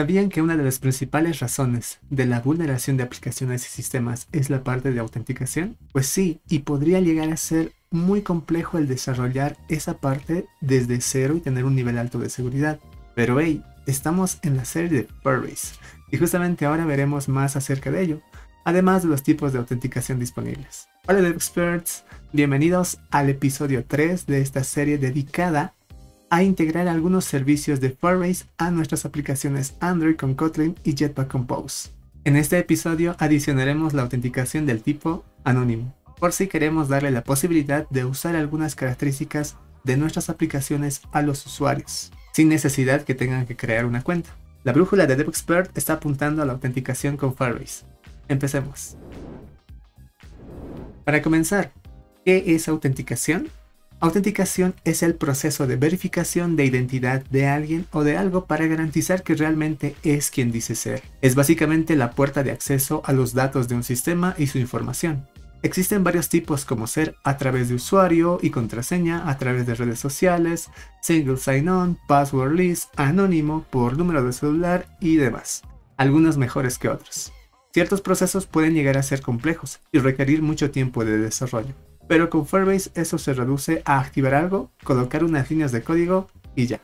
Sabían que una de las principales razones de la vulneración de aplicaciones y sistemas es la parte de autenticación? Pues sí, y podría llegar a ser muy complejo el desarrollar esa parte desde cero y tener un nivel alto de seguridad. Pero hey, estamos en la serie de Furries y justamente ahora veremos más acerca de ello, además de los tipos de autenticación disponibles. Hola DevExperts, bienvenidos al episodio 3 de esta serie dedicada a integrar algunos servicios de Firebase a nuestras aplicaciones Android con Kotlin y Jetpack Compose. En este episodio adicionaremos la autenticación del tipo anónimo, por si queremos darle la posibilidad de usar algunas características de nuestras aplicaciones a los usuarios, sin necesidad que tengan que crear una cuenta. La brújula de DevExpert está apuntando a la autenticación con Firebase. Empecemos. Para comenzar, ¿qué es autenticación? Autenticación es el proceso de verificación de identidad de alguien o de algo para garantizar que realmente es quien dice ser. Es básicamente la puerta de acceso a los datos de un sistema y su información. Existen varios tipos como ser a través de usuario y contraseña, a través de redes sociales, single sign-on, password list, anónimo, por número de celular y demás. Algunos mejores que otros. Ciertos procesos pueden llegar a ser complejos y requerir mucho tiempo de desarrollo pero con Firebase eso se reduce a activar algo, colocar unas líneas de código y ya.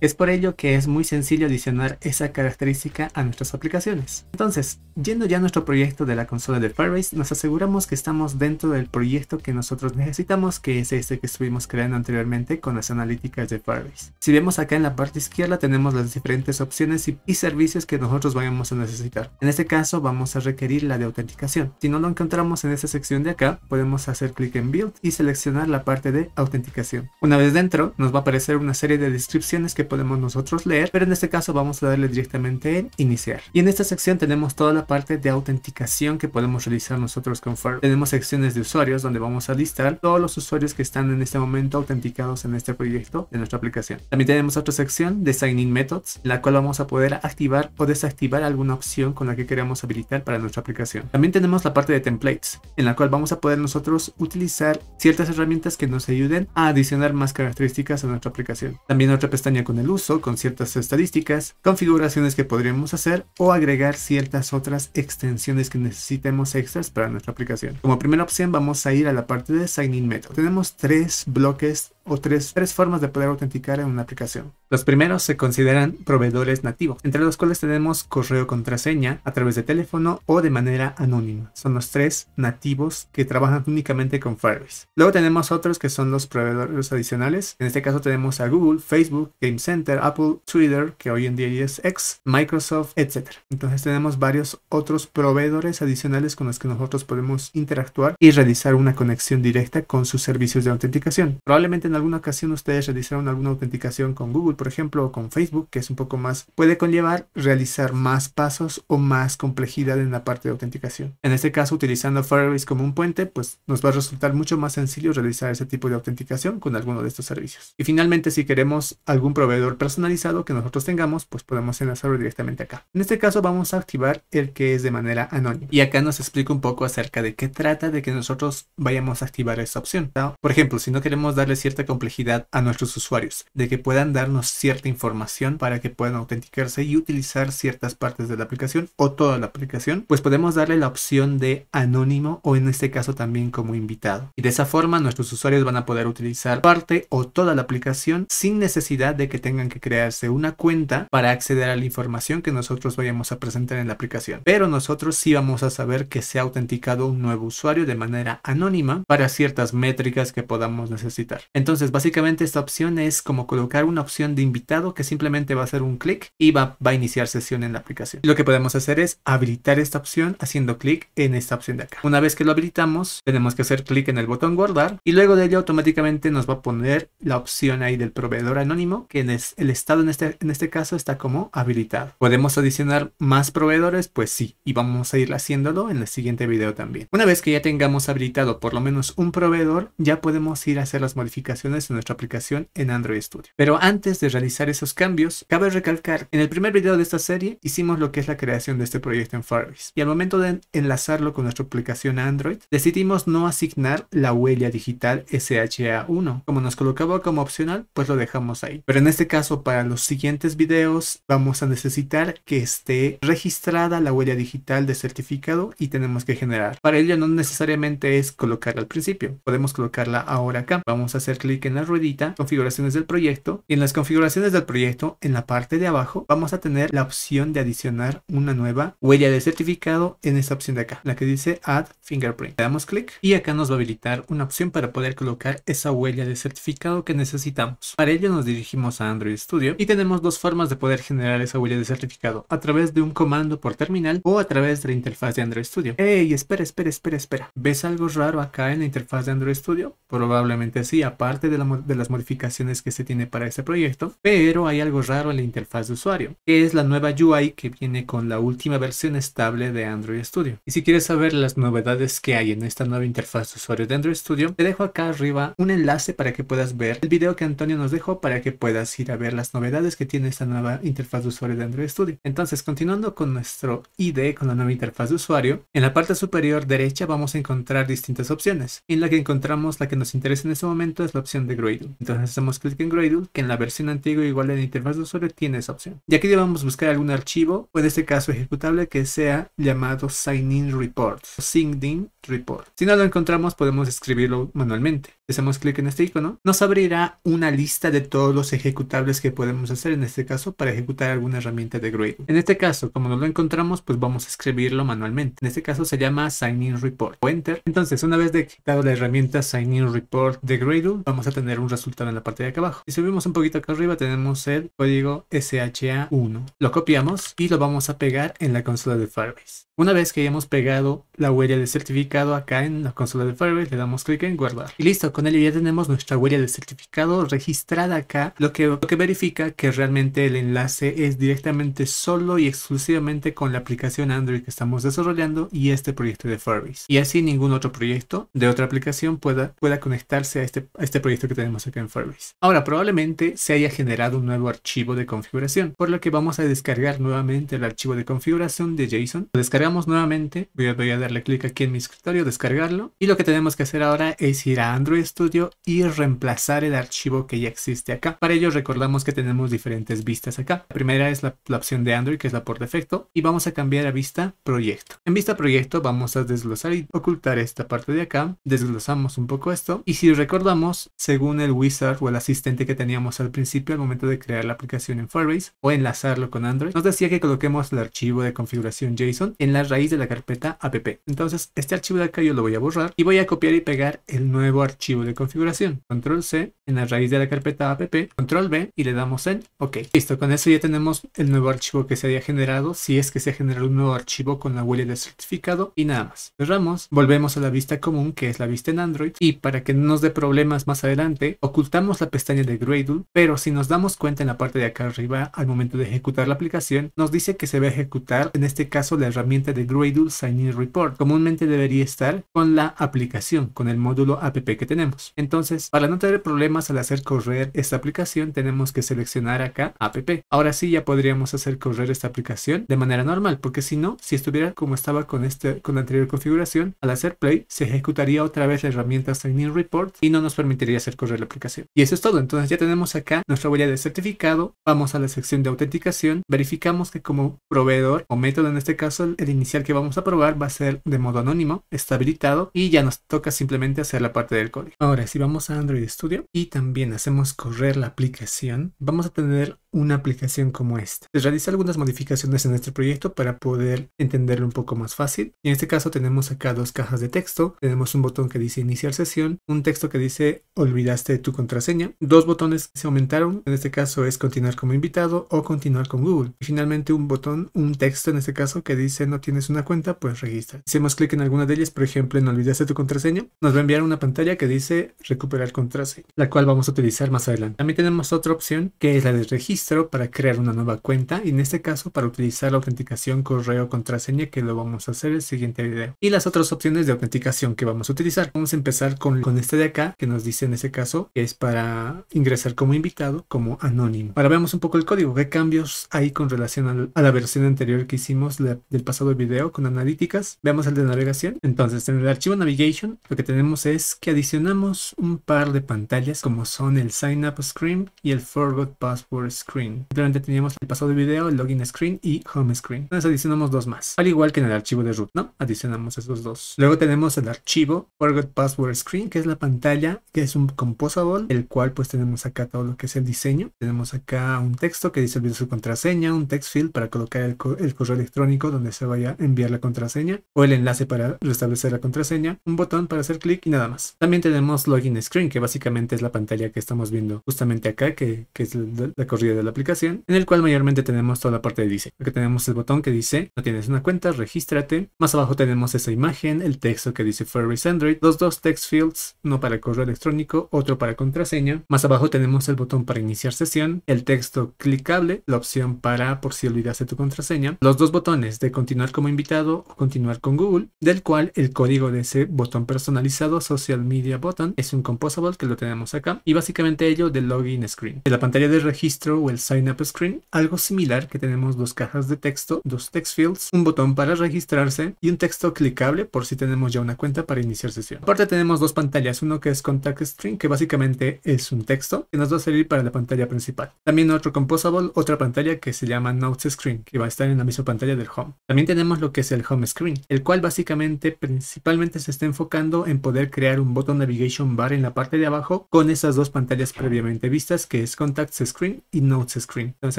Es por ello que es muy sencillo adicionar esa característica a nuestras aplicaciones. Entonces, yendo ya a nuestro proyecto de la consola de Firebase, nos aseguramos que estamos dentro del proyecto que nosotros necesitamos, que es este que estuvimos creando anteriormente con las analíticas de Firebase. Si vemos acá en la parte izquierda tenemos las diferentes opciones y, servicios que nosotros vayamos a necesitar. En este caso vamos a requerir la de autenticación. Si no lo encontramos en esta sección de acá, podemos hacer clic en Build y seleccionar la parte de autenticación. Una vez dentro, nos va a aparecer una serie de descripciones que podemos nosotros leer, pero en este caso vamos a darle directamente en iniciar. Y en esta sección tenemos toda la parte de autenticación que podemos realizar nosotros con Firm. Tenemos secciones de usuarios donde vamos a listar todos los usuarios que están en este momento autenticados en este proyecto de nuestra aplicación. También tenemos otra sección de signing Methods, en la cual vamos a poder activar o desactivar alguna opción con la que queramos habilitar para nuestra aplicación. También tenemos la parte de templates, en la cual vamos a poder nosotros utilizar ciertas herramientas que nos ayuden a adicionar más características a nuestra aplicación. También otra pestaña con el uso, con ciertas estadísticas, configuraciones que podríamos hacer o agregar ciertas otras extensiones que necesitemos extras para nuestra aplicación. Como primera opción vamos a ir a la parte de Signing In Method. Tenemos tres bloques o tres, tres formas de poder autenticar en una aplicación. Los primeros se consideran proveedores nativos, entre los cuales tenemos correo contraseña a través de teléfono o de manera anónima. Son los tres nativos que trabajan únicamente con Firebase. Luego tenemos otros que son los proveedores adicionales. En este caso tenemos a Google, Facebook, Game Center, Apple, Twitter, que hoy en día es X, Microsoft, etc. Entonces tenemos varios otros proveedores adicionales con los que nosotros podemos interactuar y realizar una conexión directa con sus servicios de autenticación. Probablemente no alguna ocasión ustedes realizaron alguna autenticación con Google, por ejemplo, o con Facebook, que es un poco más, puede conllevar realizar más pasos o más complejidad en la parte de autenticación. En este caso, utilizando Firebase como un puente, pues nos va a resultar mucho más sencillo realizar ese tipo de autenticación con alguno de estos servicios. Y finalmente, si queremos algún proveedor personalizado que nosotros tengamos, pues podemos enlazarlo directamente acá. En este caso vamos a activar el que es de manera anónima. Y acá nos explica un poco acerca de qué trata de que nosotros vayamos a activar esa opción. Por ejemplo, si no queremos darle cierta complejidad a nuestros usuarios, de que puedan darnos cierta información para que puedan autenticarse y utilizar ciertas partes de la aplicación o toda la aplicación, pues podemos darle la opción de anónimo o en este caso también como invitado. Y de esa forma nuestros usuarios van a poder utilizar parte o toda la aplicación sin necesidad de que tengan que crearse una cuenta para acceder a la información que nosotros vayamos a presentar en la aplicación. Pero nosotros sí vamos a saber que se ha autenticado un nuevo usuario de manera anónima para ciertas métricas que podamos necesitar. Entonces, entonces, básicamente esta opción es como colocar una opción de invitado que simplemente va a hacer un clic y va, a iniciar sesión en la aplicación. Lo que podemos hacer es habilitar esta opción haciendo clic en esta opción de acá. Una vez que lo habilitamos, tenemos que hacer clic en el botón guardar y luego de ello automáticamente nos va a poner la opción ahí del proveedor anónimo, que en es, el estado en este, en este caso está como habilitado. ¿Podemos adicionar más proveedores? Pues sí, y vamos a ir haciéndolo en el siguiente video también. Una vez que ya tengamos habilitado por lo menos un proveedor, ya podemos ir a hacer las modificaciones en nuestra aplicación en Android Studio. Pero antes de realizar esos cambios, cabe recalcar, en el primer video de esta serie hicimos lo que es la creación de este proyecto en Firebase y al momento de enlazarlo con nuestra aplicación Android, decidimos no asignar la huella digital SHA1. Como nos colocaba como opcional, pues lo dejamos ahí. Pero en este caso, para los siguientes videos, vamos a necesitar que esté registrada la huella digital de certificado y tenemos que generar. Para ello no necesariamente es colocarla al principio, podemos colocarla ahora acá. Vamos a hacer clic clic en la ruedita, configuraciones del proyecto y en las configuraciones del proyecto, en la parte de abajo, vamos a tener la opción de adicionar una nueva huella de certificado en esta opción de acá, la que dice Add Fingerprint. Le damos clic y acá nos va a habilitar una opción para poder colocar esa huella de certificado que necesitamos. Para ello nos dirigimos a Android Studio y tenemos dos formas de poder generar esa huella de certificado, a través de un comando por terminal o a través de la interfaz de Android Studio. ¡Ey! Espera, espera, espera, espera. ¿Ves algo raro acá en la interfaz de Android Studio? Probablemente sí, aparte de, las modificaciones que se tiene para este proyecto, pero hay algo raro en la interfaz de usuario, que es la nueva UI que viene con la última versión estable de Android Studio. Y si quieres saber las novedades que hay en esta nueva interfaz de usuario de Android Studio, te dejo acá arriba un enlace para que puedas ver el video que Antonio nos dejó para que puedas ir a ver las novedades que tiene esta nueva interfaz de usuario de Android Studio. Entonces, continuando con nuestro ID, con la nueva interfaz de usuario, en la parte superior derecha vamos a encontrar distintas opciones, en la que encontramos la que nos interesa en este momento es la de Gradle. Entonces hacemos clic en Gradle, que en la versión antigua igual en interfaz de usuario tiene esa opción. Y aquí debemos buscar algún archivo, o en este caso ejecutable, que sea llamado sign-in report, signin report. Si no lo encontramos, podemos escribirlo manualmente hacemos clic en este icono, nos abrirá una lista de todos los ejecutables que podemos hacer en este caso para ejecutar alguna herramienta de Gradle. En este caso, como no lo encontramos, pues vamos a escribirlo manualmente. En este caso se llama Sign Report o Enter. Entonces, una vez ejecutado la herramienta Sign Report de Gradle, vamos a tener un resultado en la parte de acá abajo. Si subimos un poquito acá arriba, tenemos el código SHA1. Lo copiamos y lo vamos a pegar en la consola de Firebase. Una vez que hayamos pegado la huella de certificado acá en la consola de Firebase, le damos clic en guardar. Y listo, con ello ya tenemos nuestra huella de certificado registrada acá, lo que, lo que verifica que realmente el enlace es directamente solo y exclusivamente con la aplicación Android que estamos desarrollando y este proyecto de Firebase. Y así ningún otro proyecto de otra aplicación pueda, pueda conectarse a este, a este proyecto que tenemos acá en Firebase. Ahora, probablemente se haya generado un nuevo archivo de configuración, por lo que vamos a descargar nuevamente el archivo de configuración de JSON. Lo descargamos nuevamente. Voy a, darle clic aquí en mi escritorio, descargarlo. Y lo que tenemos que hacer ahora es ir a Android Studio y reemplazar el archivo que ya existe acá. Para ello recordamos que tenemos diferentes vistas acá. La primera es la, la opción de Android, que es la por defecto. Y vamos a cambiar a vista proyecto. En vista proyecto vamos a desglosar y ocultar esta parte de acá. Desglosamos un poco esto. Y si recordamos, según el wizard o el asistente que teníamos al principio al momento de crear la aplicación en Firebase o enlazarlo con Android, nos decía que coloquemos el archivo de configuración JSON en la raíz de la carpeta app. Entonces este archivo de acá yo lo voy a borrar y voy a copiar y pegar el nuevo archivo de configuración. Control C en la raíz de la carpeta app, control B y le damos en OK. Listo, con eso ya tenemos el nuevo archivo que se había generado, si es que se ha generado un nuevo archivo con la huella de certificado y nada más. Cerramos, volvemos a la vista común que es la vista en Android y para que no nos dé problemas más adelante, ocultamos la pestaña de Gradle, pero si nos damos cuenta en la parte de acá arriba al momento de ejecutar la aplicación, nos dice que se va a ejecutar en este caso la herramienta de Gradle Sign-in Report. Comúnmente debería estar con la aplicación, con el módulo app que tenemos. Entonces, para no tener problemas al hacer correr esta aplicación, tenemos que seleccionar acá app. Ahora sí ya podríamos hacer correr esta aplicación de manera normal, porque si no, si estuviera como estaba con, este, con la anterior configuración, al hacer play se ejecutaría otra vez la herramienta Sign-in Report y no nos permitiría hacer correr la aplicación. Y eso es todo. Entonces ya tenemos acá nuestra huella de certificado. Vamos a la sección de autenticación. Verificamos que como proveedor o método en este caso el inicial que vamos a probar va a ser de modo anónimo, está habilitado y ya nos toca simplemente hacer la parte del código. Ahora, si vamos a Android Studio y también hacemos correr la aplicación, vamos a tener una aplicación como esta. Se realiza algunas modificaciones en este proyecto para poder entenderlo un poco más fácil. En este caso tenemos acá dos cajas de texto, tenemos un botón que dice iniciar sesión, un texto que dice olvidaste tu contraseña, dos botones que se aumentaron, en este caso es continuar como invitado o continuar con Google. Y finalmente un botón, un texto en este caso que dice no tienes una cuenta, pues registra. Si hacemos clic en alguna de ellas, por ejemplo, ¿no olvidaste tu contraseña, nos va a enviar una pantalla que dice recuperar contraseña, la cual vamos a utilizar más adelante. También tenemos otra opción que es la de registro para crear una nueva cuenta y en este caso para utilizar la autenticación correo contraseña que lo vamos a hacer el siguiente video. Y las otras opciones de autenticación que vamos a utilizar. Vamos a empezar con, con este de acá que nos dice en este caso que es para ingresar como invitado, como anónimo. Ahora veamos un poco el código. ¿Qué cambios hay con relación a la versión anterior que hicimos del pasado de video con analíticas, veamos el de navegación. Entonces, en el archivo navigation, lo que tenemos es que adicionamos un par de pantallas como son el sign up screen y el forgot password screen. Simplemente teníamos el pasado video, el login screen y home screen. Entonces adicionamos dos más, al igual que en el archivo de root, ¿no? Adicionamos esos dos. Luego tenemos el archivo forgot password screen, que es la pantalla que es un composable, el cual pues tenemos acá todo lo que es el diseño. Tenemos acá un texto que dice olvidó su contraseña, un text field para colocar el, el correo electrónico donde se va enviar la contraseña o el enlace para restablecer la contraseña, un botón para hacer clic y nada más. También tenemos login screen, que básicamente es la pantalla que estamos viendo justamente acá, que, que es la, corrida de la aplicación, en el cual mayormente tenemos toda la parte de dice. Aquí tenemos el botón que dice, no tienes una cuenta, regístrate. Más abajo tenemos esa imagen, el texto que dice Ferris Android, los dos text fields, uno para correo electrónico, otro para contraseña. Más abajo tenemos el botón para iniciar sesión, el texto clicable, la opción para por si olvidaste tu contraseña, los dos botones de continuar como invitado o continuar con Google, del cual el código de ese botón personalizado Social Media Button es un composable que lo tenemos acá y básicamente ello del login screen. De la pantalla de registro o el sign up screen, algo similar que tenemos dos cajas de texto, dos text fields, un botón para registrarse y un texto clicable por si tenemos ya una cuenta para iniciar sesión. Aparte tenemos dos pantallas, uno que es contact screen que básicamente es un texto que nos va a servir para la pantalla principal. También otro composable, otra pantalla que se llama notes screen que va a estar en la misma pantalla del home. También tenemos tenemos lo que es el home screen, el cual básicamente principalmente se está enfocando en poder crear un botón navigation bar en la parte de abajo con esas dos pantallas previamente vistas que es contacts screen y notes screen. Entonces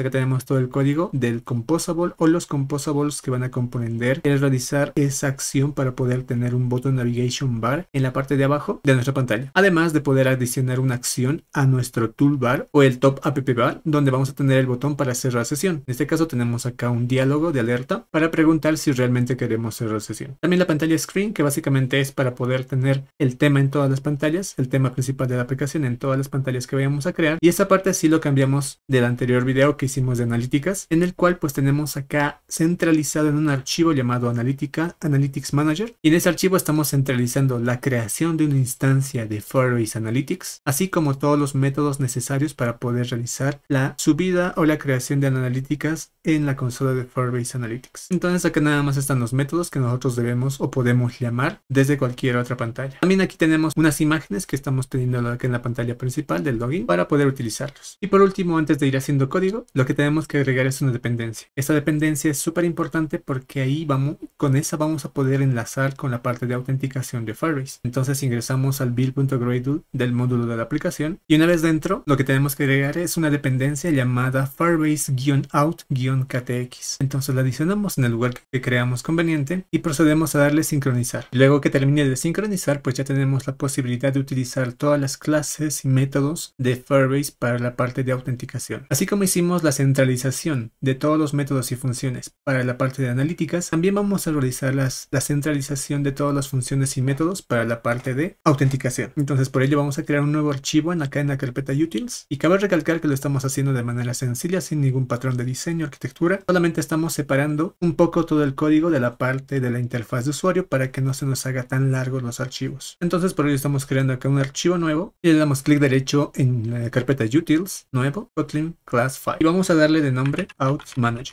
acá tenemos todo el código del composable o los composables que van a comprender el realizar esa acción para poder tener un botón navigation bar en la parte de abajo de nuestra pantalla. Además de poder adicionar una acción a nuestro toolbar o el top app bar donde vamos a tener el botón para cerrar sesión. En este caso tenemos acá un diálogo de alerta para preguntar si realmente queremos cerrar sesión. También la pantalla screen, que básicamente es para poder tener el tema en todas las pantallas, el tema principal de la aplicación en todas las pantallas que vayamos a crear. Y esa parte sí lo cambiamos del anterior video que hicimos de analíticas, en el cual pues tenemos acá centralizado en un archivo llamado analítica, Analytics Manager. Y en ese archivo estamos centralizando la creación de una instancia de Firebase Analytics, así como todos los métodos necesarios para poder realizar la subida o la creación de analíticas en la consola de Firebase Analytics. Entonces acá nada más están los métodos que nosotros debemos o podemos llamar desde cualquier otra pantalla. También aquí tenemos unas imágenes que estamos teniendo en la pantalla principal del login para poder utilizarlos. Y por último, antes de ir haciendo código, lo que tenemos que agregar es una dependencia. Esta dependencia es súper importante porque ahí vamos, con esa vamos a poder enlazar con la parte de autenticación de Firebase. Entonces ingresamos al build.gradle del módulo de la aplicación y una vez dentro, lo que tenemos que agregar es una dependencia llamada Firebase-out-ktx. Entonces la adicionamos en el lugar que que creamos conveniente y procedemos a darle sincronizar. Luego que termine de sincronizar, pues ya tenemos la posibilidad de utilizar todas las clases y métodos de Firebase para la parte de autenticación. Así como hicimos la centralización de todos los métodos y funciones para la parte de analíticas, también vamos a realizar las, la centralización de todas las funciones y métodos para la parte de autenticación. Entonces por ello vamos a crear un nuevo archivo en acá en la carpeta utils y cabe recalcar que lo estamos haciendo de manera sencilla sin ningún patrón de diseño, arquitectura, solamente estamos separando un poco todo el código de la parte de la interfaz de usuario para que no se nos haga tan largos los archivos. Entonces por ello estamos creando acá un archivo nuevo y le damos clic derecho en la carpeta Utils, nuevo, Kotlin Class File. Y vamos a darle de nombre Out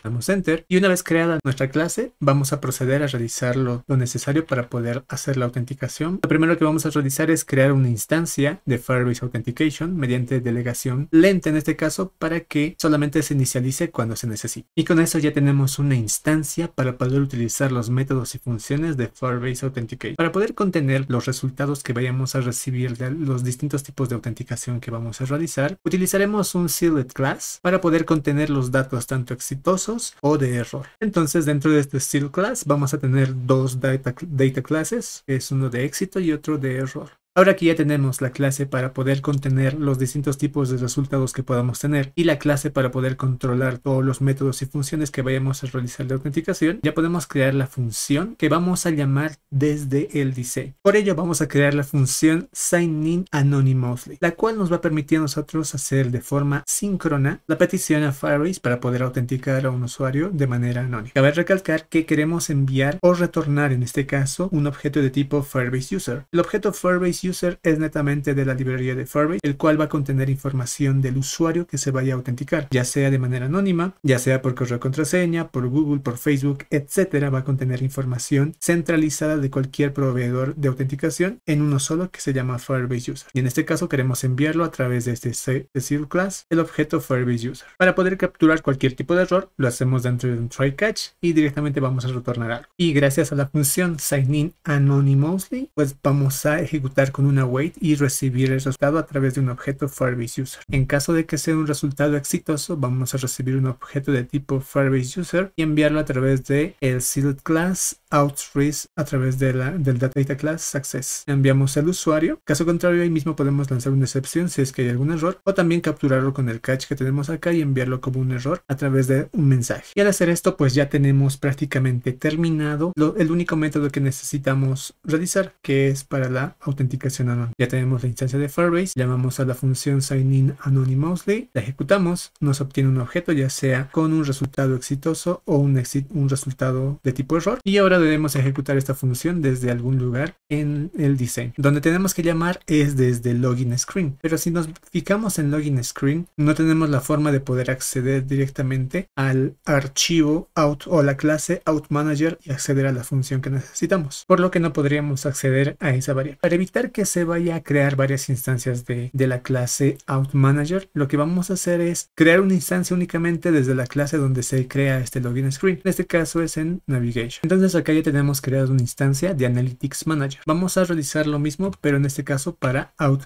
Damos Enter y una vez creada nuestra clase vamos a proceder a realizar lo, lo necesario para poder hacer la autenticación. Lo primero que vamos a realizar es crear una instancia de Firebase Authentication mediante delegación lenta en este caso para que solamente se inicialice cuando se necesite. Y con eso ya tenemos una instancia para para poder utilizar los métodos y funciones de Firebase Authentication. para poder contener los resultados que vayamos a recibir de los distintos tipos de autenticación que vamos a realizar, utilizaremos un sealed class para poder contener los datos tanto exitosos o de error. Entonces dentro de este sealed class vamos a tener dos data, data classes, es uno de éxito y otro de error. Ahora que ya tenemos la clase para poder contener los distintos tipos de resultados que podamos tener y la clase para poder controlar todos los métodos y funciones que vayamos a realizar de autenticación, ya podemos crear la función que vamos a llamar desde el diseño. Por ello vamos a crear la función sign anonymously, la cual nos va a permitir a nosotros hacer de forma síncrona la petición a Firebase para poder autenticar a un usuario de manera anónima. Cabe recalcar que queremos enviar o retornar en este caso un objeto de tipo Firebase User. El objeto Firebase user es netamente de la librería de Firebase, el cual va a contener información del usuario que se vaya a autenticar, ya sea de manera anónima, ya sea por correo contraseña, por Google, por Facebook, etcétera, va a contener información centralizada de cualquier proveedor de autenticación en uno solo que se llama Firebase User. Y en este caso queremos enviarlo a través de este Seal class, el objeto Firebase User. Para poder capturar cualquier tipo de error, lo hacemos dentro de un try catch y directamente vamos a retornar algo. Y gracias a la función sign in anonymously, pues vamos a ejecutar con una wait y recibir el resultado a través de un objeto Firebase User. En caso de que sea un resultado exitoso, vamos a recibir un objeto de tipo Firebase User y enviarlo a través de el Sealed Class outfreeze a través de la, del data class success. Enviamos al usuario. Caso contrario, ahí mismo podemos lanzar una excepción si es que hay algún error o también capturarlo con el catch que tenemos acá y enviarlo como un error a través de un mensaje. Y al hacer esto, pues ya tenemos prácticamente terminado el único método que necesitamos realizar, que es para la autenticación anónima. Ya tenemos la instancia de Firebase, llamamos a la función in anonymously, la ejecutamos, nos obtiene un objeto, ya sea con un resultado exitoso o un, un resultado de tipo error. Y ahora debemos ejecutar esta función desde algún lugar en el diseño. Donde tenemos que llamar es desde login screen. Pero si nos fijamos en login screen, no tenemos la forma de poder acceder directamente al archivo out o la clase out manager y acceder a la función que necesitamos. Por lo que no podríamos acceder a esa variable. Para evitar que se vaya a crear varias instancias de, la clase out manager, lo que vamos a hacer es crear una instancia únicamente desde la clase donde se crea este login screen. En este caso es en navigation. Entonces aquí ya tenemos creado una instancia de Analytics Manager. Vamos a realizar lo mismo, pero en este caso para Out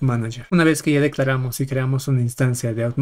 Una vez que ya declaramos y creamos una instancia de Out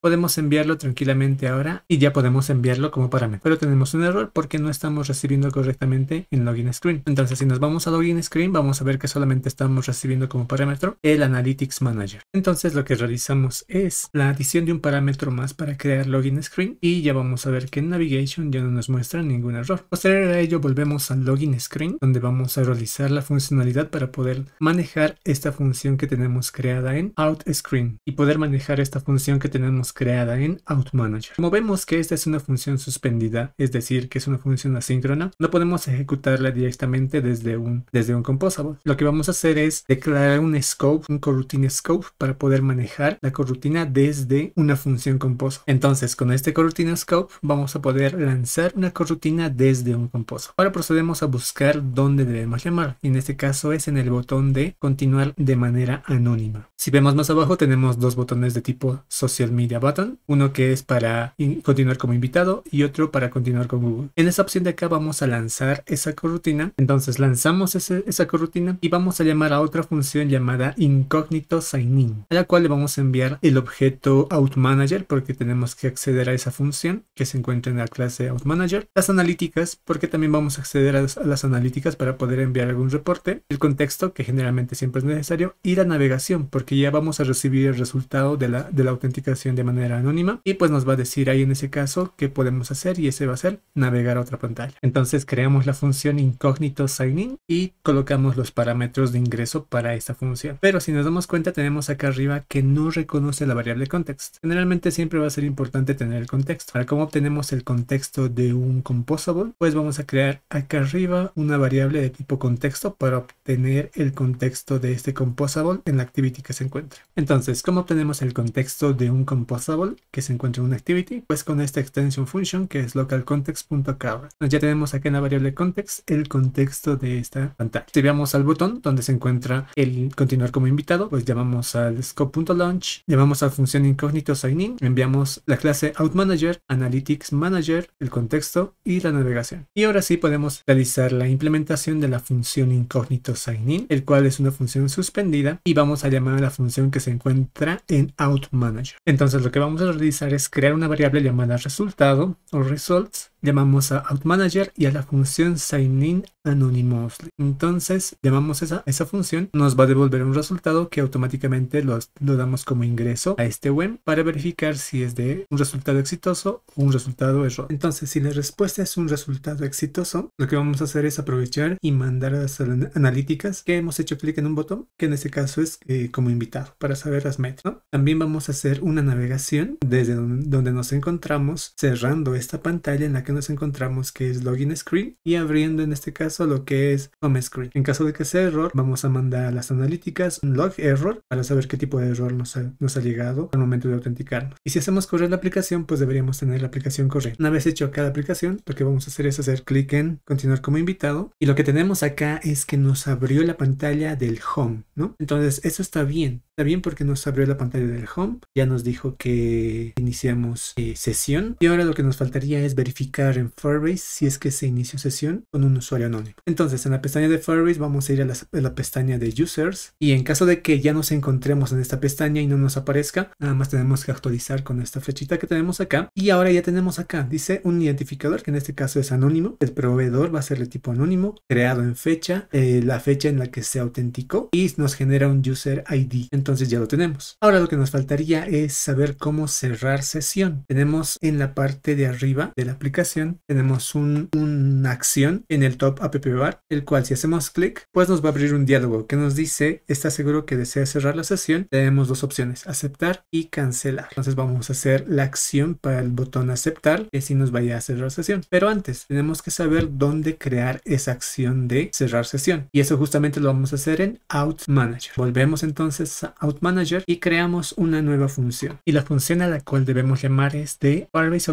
podemos enviarlo tranquilamente ahora y ya podemos enviarlo como parámetro. Pero tenemos un error porque no estamos recibiendo correctamente en Login Screen. Entonces, si nos vamos a Login Screen, vamos a ver que solamente estamos recibiendo como parámetro el Analytics Manager. Entonces, lo que realizamos es la adición de un parámetro más para crear Login Screen y ya vamos a ver que en Navigation ya no nos muestra ningún error. Posterior a ello, volvemos al login screen donde vamos a realizar la funcionalidad para poder manejar esta función que tenemos creada en out screen y poder manejar esta función que tenemos creada en out manager. Como vemos que esta es una función suspendida, es decir, que es una función asíncrona, no podemos ejecutarla directamente desde un, desde un composable. Lo que vamos a hacer es declarar un scope, un coroutine scope para poder manejar la corrutina desde una función composable. Entonces, con este coroutine scope vamos a poder lanzar una corrutina desde un composable. Para proceder a buscar dónde debemos llamar. En este caso es en el botón de continuar de manera anónima. Si vemos más abajo tenemos dos botones de tipo Social Media Button, uno que es para continuar como invitado y otro para continuar con Google. En esta opción de acá vamos a lanzar esa corrutina, entonces lanzamos esa corrutina y vamos a llamar a otra función llamada Incognito Sign In, a la cual le vamos a enviar el objeto manager porque tenemos que acceder a esa función que se encuentra en la clase manager las analíticas porque también vamos a acceder a las, analíticas para poder enviar algún reporte, el contexto, que generalmente siempre es necesario, y la navegación, porque ya vamos a recibir el resultado de la, de la autenticación de manera anónima, y pues nos va a decir ahí en ese caso qué podemos hacer, y ese va a ser navegar a otra pantalla. Entonces creamos la función incógnito sign-in y colocamos los parámetros de ingreso para esta función. Pero si nos damos cuenta, tenemos acá arriba que no reconoce la variable context. Generalmente siempre va a ser importante tener el contexto. para ¿cómo obtenemos el contexto de un composable? Pues vamos a crear acá arriba una variable de tipo contexto para obtener el contexto de este composable en la activity que se encuentra. Entonces, ¿cómo obtenemos el contexto de un composable que se encuentra en una activity? Pues con esta extension function que es localContext.cover. Ya tenemos aquí en la variable context el contexto de esta pantalla. Si vamos al botón donde se encuentra el continuar como invitado, pues llamamos al scope.launch, llamamos a función incógnito signing, enviamos la clase outManager, manager, el contexto y la navegación. Y ahora sí podemos realizar la implementación de la función incógnito sign-in el cual es una función suspendida y vamos a llamar a la función que se encuentra en out manager. Entonces lo que vamos a realizar es crear una variable llamada resultado o results llamamos a OutManager y a la función signin anonymously. Entonces llamamos esa, esa función, nos va a devolver un resultado que automáticamente lo, lo damos como ingreso a este web para verificar si es de un resultado exitoso o un resultado error. Entonces si la respuesta es un resultado exitoso, lo que vamos a hacer es aprovechar y mandar a las analíticas que hemos hecho clic en un botón, que en este caso es eh, como invitado para saber las metas. También vamos a hacer una navegación desde donde nos encontramos cerrando esta pantalla en la que nos encontramos que es login screen y abriendo en este caso lo que es home screen. En caso de que sea error, vamos a mandar a las analíticas un log error para saber qué tipo de error nos ha, llegado al momento de autenticarnos. Y si hacemos correr la aplicación, pues deberíamos tener la aplicación correcta. Una vez hecho cada aplicación, lo que vamos a hacer es hacer clic en continuar como invitado y lo que tenemos acá es que nos abrió la pantalla del home, ¿no? Entonces, eso está bien. Está bien porque nos abrió la pantalla del home, ya nos dijo que iniciamos eh, sesión y ahora lo que nos faltaría es verificar en Firebase si es que se inició sesión con un usuario anónimo. Entonces, en la pestaña de Firebase vamos a ir a la, pestaña de Users y en caso de que ya nos encontremos en esta pestaña y no nos aparezca, nada más tenemos que actualizar con esta flechita que tenemos acá. Y ahora ya tenemos acá, dice un identificador, que en este caso es anónimo. El proveedor va a ser de tipo anónimo, creado en fecha, eh, la fecha en la que se autenticó y nos genera un User ID. Entonces ya lo tenemos. Ahora lo que nos faltaría es saber cómo cerrar sesión. Tenemos en la parte de arriba de la aplicación tenemos una acción en el top app bar, el cual si hacemos clic, pues nos va a abrir un diálogo que nos dice, ¿está seguro que desea cerrar la sesión? Tenemos dos opciones, aceptar y cancelar. Entonces vamos a hacer la acción para el botón aceptar, que si nos vaya a cerrar la sesión. Pero antes, tenemos que saber dónde crear esa acción de cerrar sesión. Y eso justamente lo vamos a hacer en Out Manager. Volvemos entonces a Out Manager y creamos una nueva función. Y la función a la cual debemos llamar es de Firebase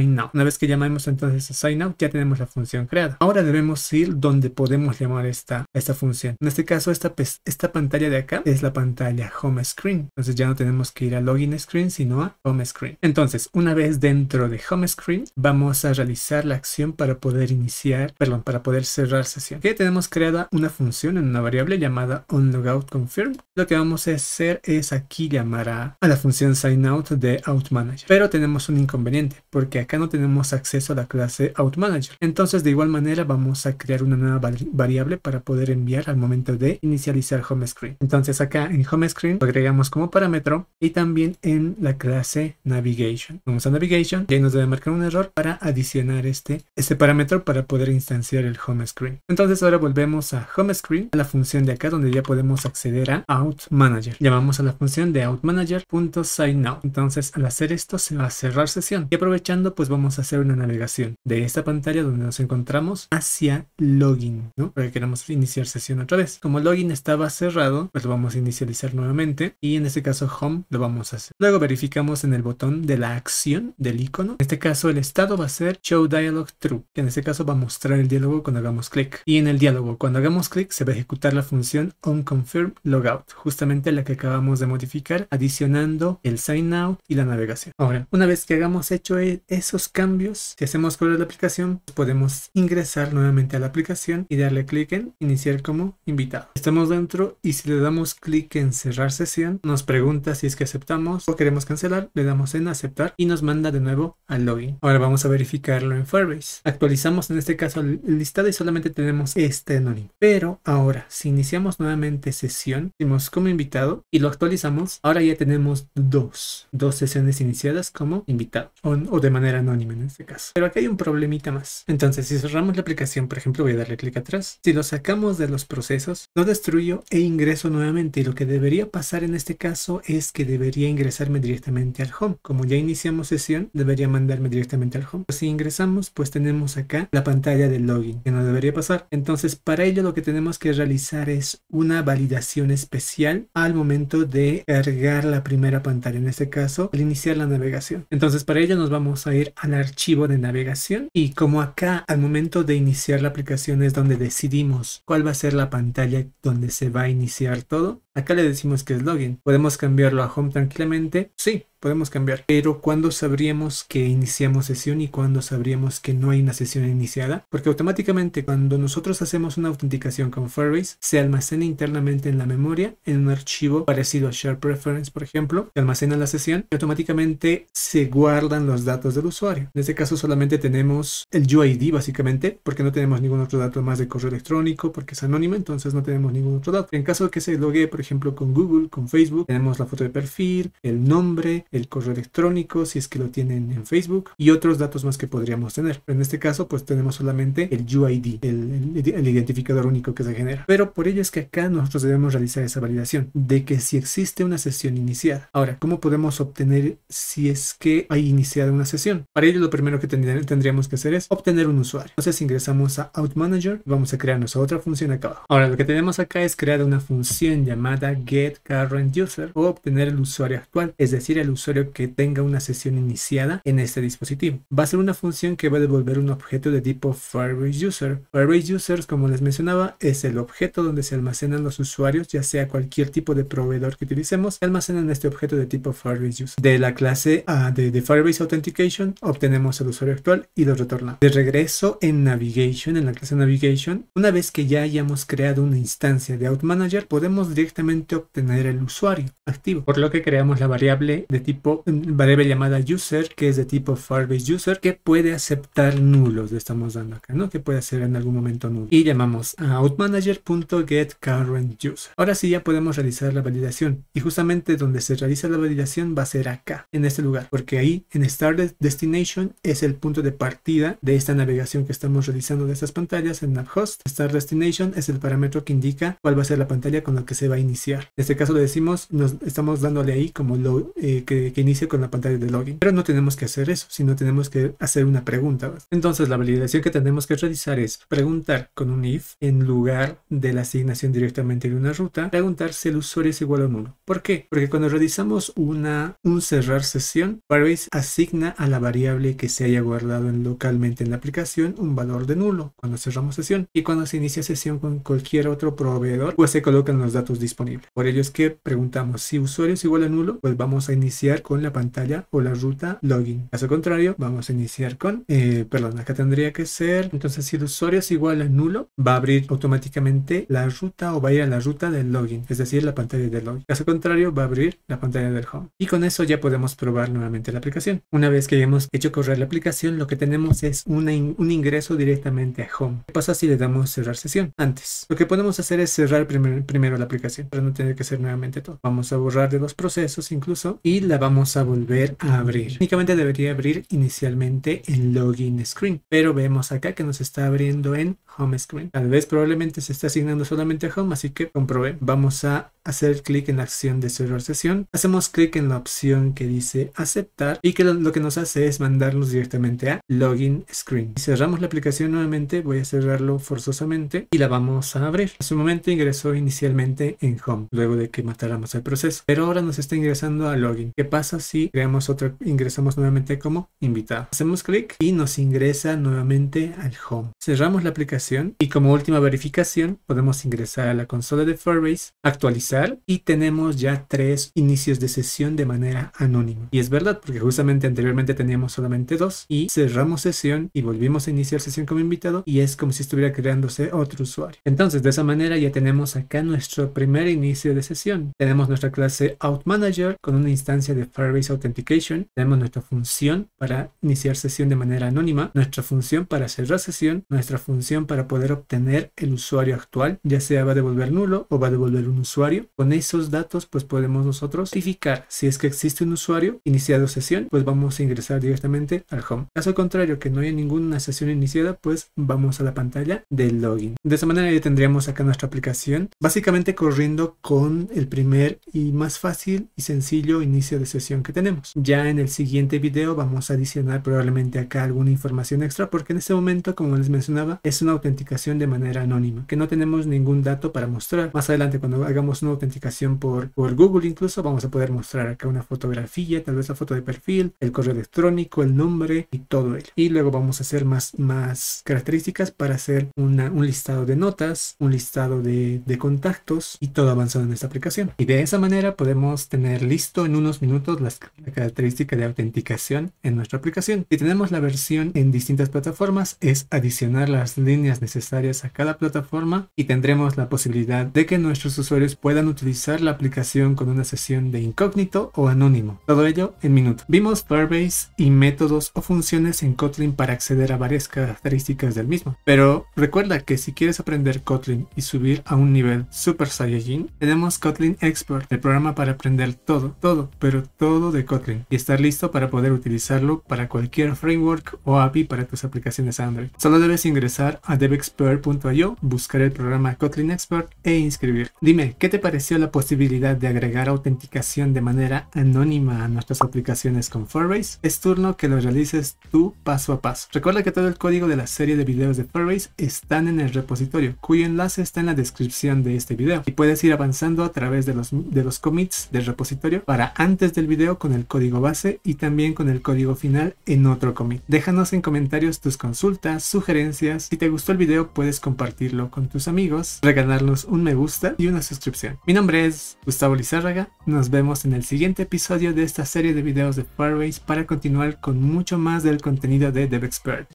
una vez que llamamos entonces a out ya tenemos la función creada. Ahora debemos ir donde podemos llamar esta, esta función. En este caso, esta, esta pantalla de acá es la pantalla Home Screen. Entonces ya no tenemos que ir a Login Screen, sino a Home Screen. Entonces, una vez dentro de Home Screen, vamos a realizar la acción para poder iniciar, perdón, para poder cerrar sesión. Ya tenemos creada una función en una variable llamada OnLogoutConfirm. Lo que vamos a hacer es aquí llamar a, la función sign out de OutManager. Pero tenemos un inconveniente, porque aquí acá no tenemos acceso a la clase OutManager. Entonces de igual manera vamos a crear una nueva variable para poder enviar al momento de inicializar home screen Entonces acá en HomeScreen lo agregamos como parámetro y también en la clase Navigation. Vamos a Navigation y ahí nos debe marcar un error para adicionar este, este parámetro para poder instanciar el home screen Entonces ahora volvemos a HomeScreen, a la función de acá donde ya podemos acceder a OutManager. Llamamos a la función de OutManager.signout. Entonces al hacer esto se va a cerrar sesión y aprovechando pues vamos a hacer una navegación de esta pantalla donde nos encontramos hacia login, ¿no? Porque queremos iniciar sesión otra vez. Como login estaba cerrado, pues lo vamos a inicializar nuevamente y en este caso home lo vamos a hacer. Luego verificamos en el botón de la acción del icono. En este caso el estado va a ser show dialog true, que en este caso va a mostrar el diálogo cuando hagamos clic. Y en el diálogo, cuando hagamos clic, se va a ejecutar la función confirm logout, justamente la que acabamos de modificar adicionando el sign out y la navegación. Ahora, una vez que hagamos hecho esto esos cambios, si hacemos con la aplicación, podemos ingresar nuevamente a la aplicación y darle clic en iniciar como invitado. Estamos dentro y si le damos clic en cerrar sesión, nos pregunta si es que aceptamos o queremos cancelar, le damos en aceptar y nos manda de nuevo al login. Ahora vamos a verificarlo en Firebase. Actualizamos en este caso el listado y solamente tenemos este anónimo. Pero ahora, si iniciamos nuevamente sesión, dimos como invitado y lo actualizamos, ahora ya tenemos dos, dos sesiones iniciadas como invitado o de manera anónima en este caso. Pero acá hay un problemita más. Entonces, si cerramos la aplicación, por ejemplo, voy a darle clic atrás. Si lo sacamos de los procesos, lo destruyo e ingreso nuevamente. Y lo que debería pasar en este caso es que debería ingresarme directamente al home. Como ya iniciamos sesión, debería mandarme directamente al home. Si ingresamos, pues tenemos acá la pantalla del login, que no debería pasar. Entonces, para ello lo que tenemos que realizar es una validación especial al momento de cargar la primera pantalla. En este caso, al iniciar la navegación. Entonces, para ello nos vamos a ir al archivo de navegación y como acá al momento de iniciar la aplicación es donde decidimos cuál va a ser la pantalla donde se va a iniciar todo, Acá le decimos que es login. ¿Podemos cambiarlo a home tranquilamente? Sí, podemos cambiar. Pero ¿cuándo sabríamos que iniciamos sesión y cuándo sabríamos que no hay una sesión iniciada? Porque automáticamente cuando nosotros hacemos una autenticación con Firebase, se almacena internamente en la memoria, en un archivo parecido a Share Preference, por ejemplo, se almacena la sesión y automáticamente se guardan los datos del usuario. En este caso solamente tenemos el UID básicamente, porque no tenemos ningún otro dato más de correo electrónico, porque es anónimo, entonces no tenemos ningún otro dato. En caso de que se logue, por ejemplo, con Google, con Facebook, tenemos la foto de perfil, el nombre, el correo electrónico, si es que lo tienen en Facebook, y otros datos más que podríamos tener. en este caso, pues tenemos solamente el UID, el, el, identificador único que se genera. Pero por ello es que acá nosotros debemos realizar esa validación de que si existe una sesión iniciada. Ahora, ¿cómo podemos obtener si es que hay iniciada una sesión? Para ello, lo primero que tendríamos que hacer es obtener un usuario. Entonces ingresamos a Out Manager, vamos a crear nuestra otra función acá abajo. Ahora, lo que tenemos acá es crear una función llamada getCurrentUser Get Current User o obtener el usuario actual, es decir, el usuario que tenga una sesión iniciada en este dispositivo. Va a ser una función que va a devolver un objeto de tipo FirebaseUser User. Users, como les mencionaba, es el objeto donde se almacenan los usuarios, ya sea cualquier tipo de proveedor que utilicemos, almacenan este objeto de tipo FirebaseUser De la clase A de, FirebaseAuthentication Authentication, obtenemos el usuario actual y lo retorna De regreso en Navigation, en la clase Navigation, una vez que ya hayamos creado una instancia de Out podemos directamente obtener el usuario activo, por lo que creamos la variable de tipo mm, variable llamada user, que es de tipo User que puede aceptar nulos, le estamos dando acá, ¿no? Que puede ser en algún momento nulo. Y llamamos a outmanager.getCurrentUser. Ahora sí ya podemos realizar la validación y justamente donde se realiza la validación va a ser acá, en este lugar, porque ahí en start Destination es el punto de partida de esta navegación que estamos realizando de estas pantallas en NavHost. Start Destination es el parámetro que indica cuál va a ser la pantalla con la que se va a iniciar en este caso le decimos, nos estamos dándole ahí como lo, eh, que, que, inicie con la pantalla de login. Pero no tenemos que hacer eso, sino tenemos que hacer una pregunta. Entonces la validación que tenemos que realizar es preguntar con un if en lugar de la asignación directamente de una ruta, preguntar si el usuario es igual a un ¿Por qué? Porque cuando realizamos una, un cerrar sesión, Firebase asigna a la variable que se haya guardado en localmente en la aplicación un valor de nulo cuando cerramos sesión. Y cuando se inicia sesión con cualquier otro proveedor, pues se colocan los datos disponibles por ello es que preguntamos si usuario es igual a nulo, pues vamos a iniciar con la pantalla o la ruta login. Caso contrario, vamos a iniciar con, eh, perdón, acá tendría que ser, entonces si el usuario es igual a nulo, va a abrir automáticamente la ruta o va a ir a la ruta del login, es decir, la pantalla del login. Caso contrario, va a abrir la pantalla del home. Y con eso ya podemos probar nuevamente la aplicación. Una vez que hayamos hecho correr la aplicación, lo que tenemos es un ingreso directamente a home. ¿Qué pasa si le damos cerrar sesión? Antes, lo que podemos hacer es cerrar primero la aplicación para no tener que hacer nuevamente todo. Vamos a borrar de los procesos incluso y la vamos a volver a abrir. Únicamente debería abrir inicialmente en login screen, pero vemos acá que nos está abriendo en home screen. Tal vez probablemente se está asignando solamente a home, así que comprobé. Vamos a hacer clic en la acción de cerrar sesión. Hacemos clic en la opción que dice aceptar y que lo, que nos hace es mandarnos directamente a login screen. Cerramos la aplicación nuevamente, voy a cerrarlo forzosamente y la vamos a abrir. En su momento ingresó inicialmente en home, luego de que matáramos el proceso, pero ahora nos está ingresando a login. ¿Qué pasa si creamos otra ingresamos nuevamente como invitado? Hacemos clic y nos ingresa nuevamente al home. Cerramos la aplicación y como última verificación podemos ingresar a la consola de Firebase, actualizar y tenemos ya tres inicios de sesión de manera anónima. Y es verdad porque justamente anteriormente teníamos solamente dos y cerramos sesión y volvimos a iniciar sesión como invitado y es como si estuviera creándose otro usuario. Entonces de esa manera ya tenemos acá nuestro primer inicio de sesión. Tenemos nuestra clase OutManager con una instancia de Firebase Authentication. Tenemos nuestra función para iniciar sesión de manera anónima, nuestra función para cerrar sesión, nuestra función para para poder obtener el usuario actual, ya sea va a devolver nulo o va a devolver un usuario. Con esos datos pues podemos nosotros verificar si es que existe un usuario iniciado sesión, pues vamos a ingresar directamente al home. Caso contrario que no haya ninguna sesión iniciada, pues vamos a la pantalla del login. De esa manera ya tendríamos acá nuestra aplicación, básicamente corriendo con el primer y más fácil y sencillo inicio de sesión que tenemos. Ya en el siguiente video vamos a adicionar probablemente acá alguna información extra porque en este momento, como les mencionaba, es una autenticación de manera anónima, que no tenemos ningún dato para mostrar. Más adelante, cuando hagamos una autenticación por, por Google incluso, vamos a poder mostrar acá una fotografía, tal vez la foto de perfil, el correo electrónico, el nombre y todo ello. Y luego vamos a hacer más, más características para hacer una, un listado de notas, un listado de, de contactos y todo avanzado en esta aplicación. Y de esa manera podemos tener listo en unos minutos las, la característica de autenticación en nuestra aplicación. Si tenemos la versión en distintas plataformas, es adicionar las líneas necesarias a cada plataforma y tendremos la posibilidad de que nuestros usuarios puedan utilizar la aplicación con una sesión de incógnito o anónimo. Todo ello en minutos. Vimos Firebase y métodos o funciones en Kotlin para acceder a varias características del mismo. Pero recuerda que si quieres aprender Kotlin y subir a un nivel Super Saiyajin, tenemos Kotlin Expert, el programa para aprender todo, todo, pero todo de Kotlin y estar listo para poder utilizarlo para cualquier framework o API para tus aplicaciones Android. Solo debes ingresar a devexpert.io, buscar el programa Kotlin Expert e inscribir. Dime, ¿qué te pareció la posibilidad de agregar autenticación de manera anónima a nuestras aplicaciones con Firebase? Es turno que lo realices tú paso a paso. Recuerda que todo el código de la serie de videos de Firebase están en el repositorio, cuyo enlace está en la descripción de este video. Y puedes ir avanzando a través de los, de los commits del repositorio para antes del video con el código base y también con el código final en otro commit. Déjanos en comentarios tus consultas, sugerencias, si te gustó el video puedes compartirlo con tus amigos, regalarnos un me gusta y una suscripción. Mi nombre es Gustavo Lizárraga, nos vemos en el siguiente episodio de esta serie de videos de Firebase para continuar con mucho más del contenido de DevExpert.